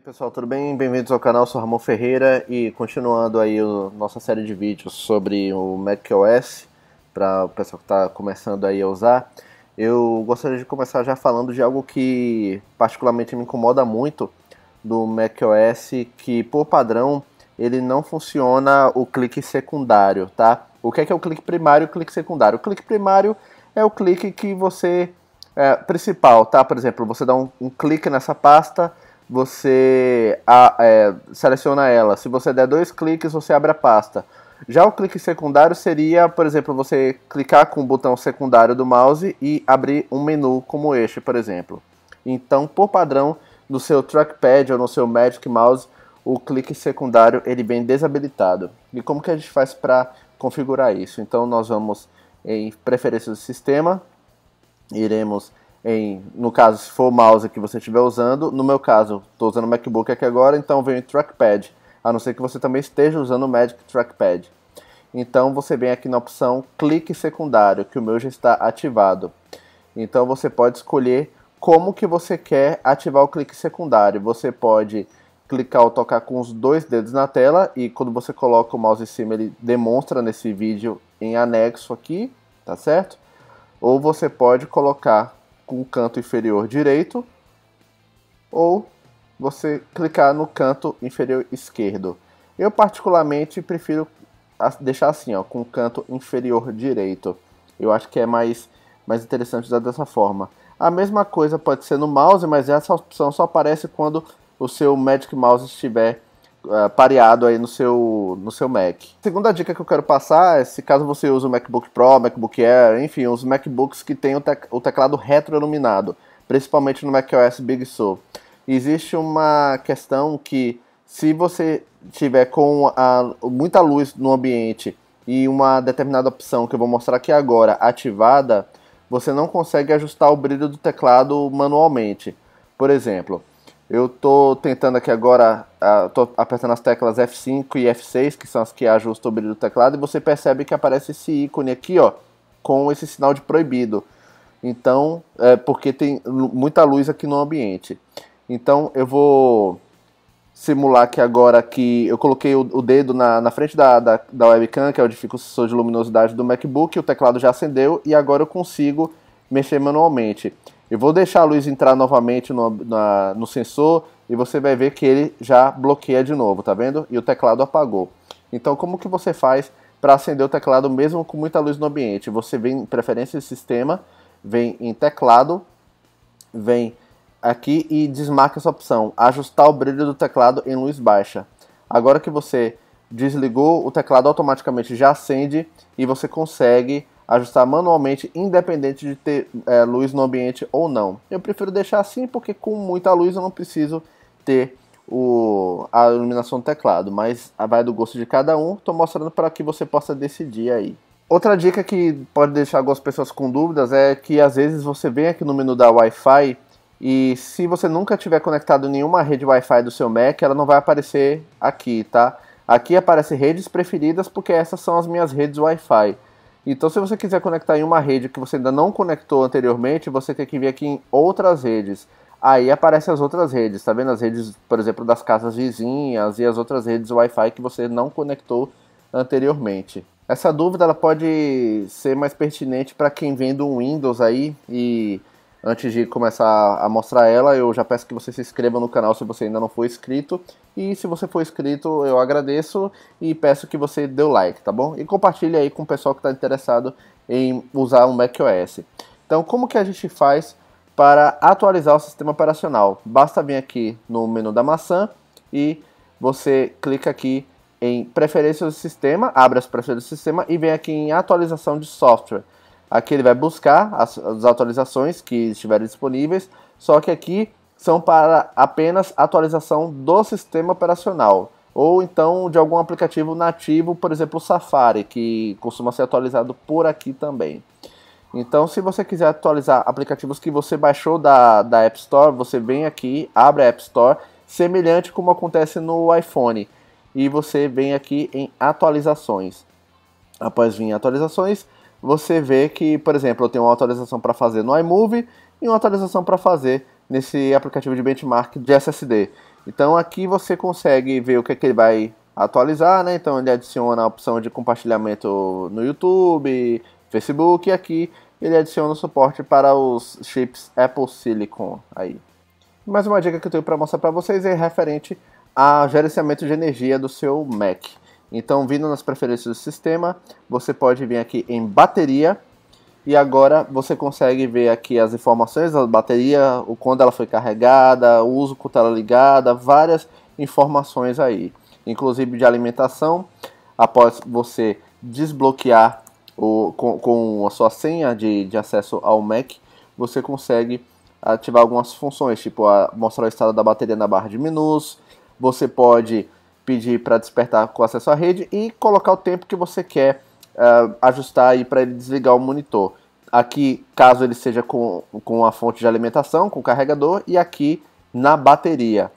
aí pessoal, tudo bem? Bem-vindos ao canal, sou Ramon Ferreira e continuando aí a nossa série de vídeos sobre o macOS para o pessoal que está começando aí a usar. Eu gostaria de começar já falando de algo que particularmente me incomoda muito do macOS, que por padrão ele não funciona o clique secundário, tá? O que é que é o clique primário e o clique secundário? O clique primário é o clique que você é, principal, tá? Por exemplo, você dá um, um clique nessa pasta você a, é, seleciona ela. Se você der dois cliques, você abre a pasta. Já o clique secundário seria, por exemplo, você clicar com o botão secundário do mouse e abrir um menu como este, por exemplo. Então, por padrão, no seu trackpad ou no seu Magic Mouse, o clique secundário ele vem desabilitado. E como que a gente faz para configurar isso? Então, nós vamos em preferências do sistema, iremos em, no caso, se for o mouse que você estiver usando, no meu caso, estou usando o MacBook aqui agora, então vem o trackpad, a não ser que você também esteja usando o Magic Trackpad. Então você vem aqui na opção clique secundário, que o meu já está ativado. Então você pode escolher como que você quer ativar o clique secundário. Você pode clicar ou tocar com os dois dedos na tela e quando você coloca o mouse em cima ele demonstra nesse vídeo em anexo aqui, tá certo? Ou você pode colocar com o canto inferior direito ou você clicar no canto inferior esquerdo. Eu particularmente prefiro deixar assim, ó, com o canto inferior direito. Eu acho que é mais, mais interessante usar dessa forma. A mesma coisa pode ser no mouse, mas essa opção só aparece quando o seu Magic Mouse estiver Uh, pareado aí no seu, no seu Mac. Segunda dica que eu quero passar é se caso você usa o MacBook Pro, MacBook Air, enfim, os MacBooks que tem o, tec o teclado retroiluminado, principalmente no macOS Big Sur. Existe uma questão que se você tiver com a, muita luz no ambiente e uma determinada opção que eu vou mostrar aqui agora ativada, você não consegue ajustar o brilho do teclado manualmente. Por exemplo, eu estou tentando aqui agora, estou apertando as teclas F5 e F6, que são as que ajustam o brilho do teclado, e você percebe que aparece esse ícone aqui, ó, com esse sinal de proibido. Então, é porque tem muita luz aqui no ambiente. Então, eu vou simular que agora que eu coloquei o, o dedo na, na frente da, da, da, webcam, que é o difusor de luminosidade do MacBook, o teclado já acendeu e agora eu consigo mexer manualmente. Eu vou deixar a luz entrar novamente no, na, no sensor e você vai ver que ele já bloqueia de novo, tá vendo? E o teclado apagou. Então como que você faz para acender o teclado mesmo com muita luz no ambiente? Você vem em preferência de sistema, vem em teclado, vem aqui e desmarca essa opção, ajustar o brilho do teclado em luz baixa. Agora que você desligou, o teclado automaticamente já acende e você consegue ajustar manualmente, independente de ter é, luz no ambiente ou não. Eu prefiro deixar assim porque com muita luz eu não preciso ter o, a iluminação do teclado, mas vai do gosto de cada um. Estou mostrando para que você possa decidir aí. Outra dica que pode deixar algumas pessoas com dúvidas é que às vezes você vem aqui no menu da Wi-Fi e se você nunca tiver conectado nenhuma rede Wi-Fi do seu Mac, ela não vai aparecer aqui, tá? Aqui aparece redes preferidas porque essas são as minhas redes Wi-Fi. Então, se você quiser conectar em uma rede que você ainda não conectou anteriormente, você tem que vir aqui em outras redes. Aí aparecem as outras redes, tá vendo? As redes, por exemplo, das casas vizinhas e as outras redes Wi-Fi que você não conectou anteriormente. Essa dúvida ela pode ser mais pertinente para quem vem do Windows aí e Antes de começar a mostrar ela, eu já peço que você se inscreva no canal se você ainda não for inscrito. E se você for inscrito, eu agradeço e peço que você dê o like, tá bom? E compartilhe aí com o pessoal que está interessado em usar um macOS. Então, como que a gente faz para atualizar o sistema operacional? Basta vir aqui no menu da maçã e você clica aqui em preferências do sistema, abre as preferências do sistema e vem aqui em atualização de software. Aqui ele vai buscar as, as atualizações que estiverem disponíveis, só que aqui são para apenas atualização do sistema operacional ou então de algum aplicativo nativo, por exemplo, o Safari, que costuma ser atualizado por aqui também. Então, se você quiser atualizar aplicativos que você baixou da, da App Store, você vem aqui, abre a App Store, semelhante como acontece no iPhone, e você vem aqui em atualizações. Após vir em atualizações, você vê que, por exemplo, eu tenho uma atualização para fazer no iMovie e uma atualização para fazer nesse aplicativo de benchmark de SSD. Então aqui você consegue ver o que, é que ele vai atualizar, né? Então ele adiciona a opção de compartilhamento no YouTube, Facebook e aqui ele adiciona o suporte para os chips Apple Silicon aí. Mais uma dica que eu tenho para mostrar para vocês é referente ao gerenciamento de energia do seu Mac. Então, vindo nas preferências do sistema, você pode vir aqui em bateria e agora você consegue ver aqui as informações da bateria, o quando ela foi carregada, o uso com tela ligada, várias informações aí, inclusive de alimentação. Após você desbloquear o, com, com a sua senha de, de acesso ao Mac, você consegue ativar algumas funções, tipo a, mostrar o estado da bateria na barra de menus. Você pode pedir para despertar com acesso à rede e colocar o tempo que você quer uh, ajustar aí para ele desligar o monitor. Aqui, caso ele seja com, com a fonte de alimentação, com o carregador, e aqui na bateria.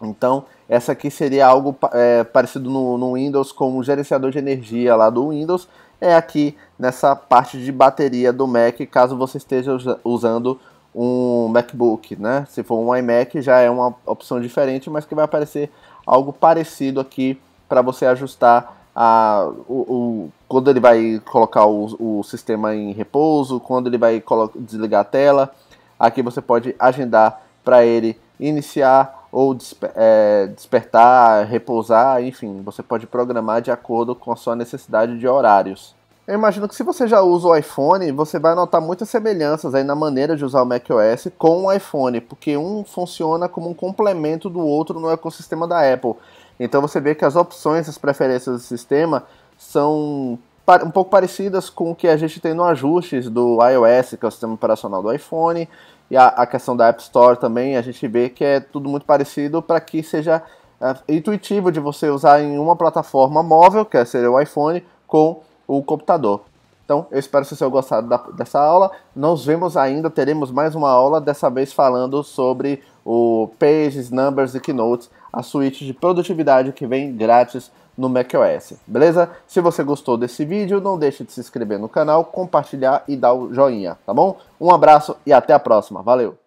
Então, essa aqui seria algo é, parecido no, no, Windows com o gerenciador de energia lá do Windows. É aqui nessa parte de bateria do Mac, caso você esteja usando um MacBook, né? Se for um iMac, já é uma opção diferente, mas que vai aparecer algo parecido aqui para você ajustar a, o, o, quando ele vai colocar o, o sistema em repouso, quando ele vai desligar a tela. Aqui você pode agendar para ele iniciar ou desper, é, despertar, repousar, enfim, você pode programar de acordo com a sua necessidade de horários. Eu imagino que se você já usa o iPhone, você vai notar muitas semelhanças aí na maneira de usar o macOS com o iPhone, porque um funciona como um complemento do outro no ecossistema da Apple. Então você vê que as opções, as preferências do sistema são um pouco parecidas com o que a gente tem no ajustes do iOS, que é o sistema operacional do iPhone, e a, a questão da App Store também, a gente vê que é tudo muito parecido para que seja é, intuitivo de você usar em uma plataforma móvel, que seria o iPhone, com o computador. Então, eu espero que vocês tenham gostado da, dessa aula. Nos vemos ainda, teremos mais uma aula, dessa vez falando sobre o Pages, Numbers e Keynote, a suíte de produtividade que vem grátis no macOS, beleza? Se você gostou desse vídeo, não deixe de se inscrever no canal, compartilhar e dar o joinha, tá bom? Um abraço e até a próxima, valeu!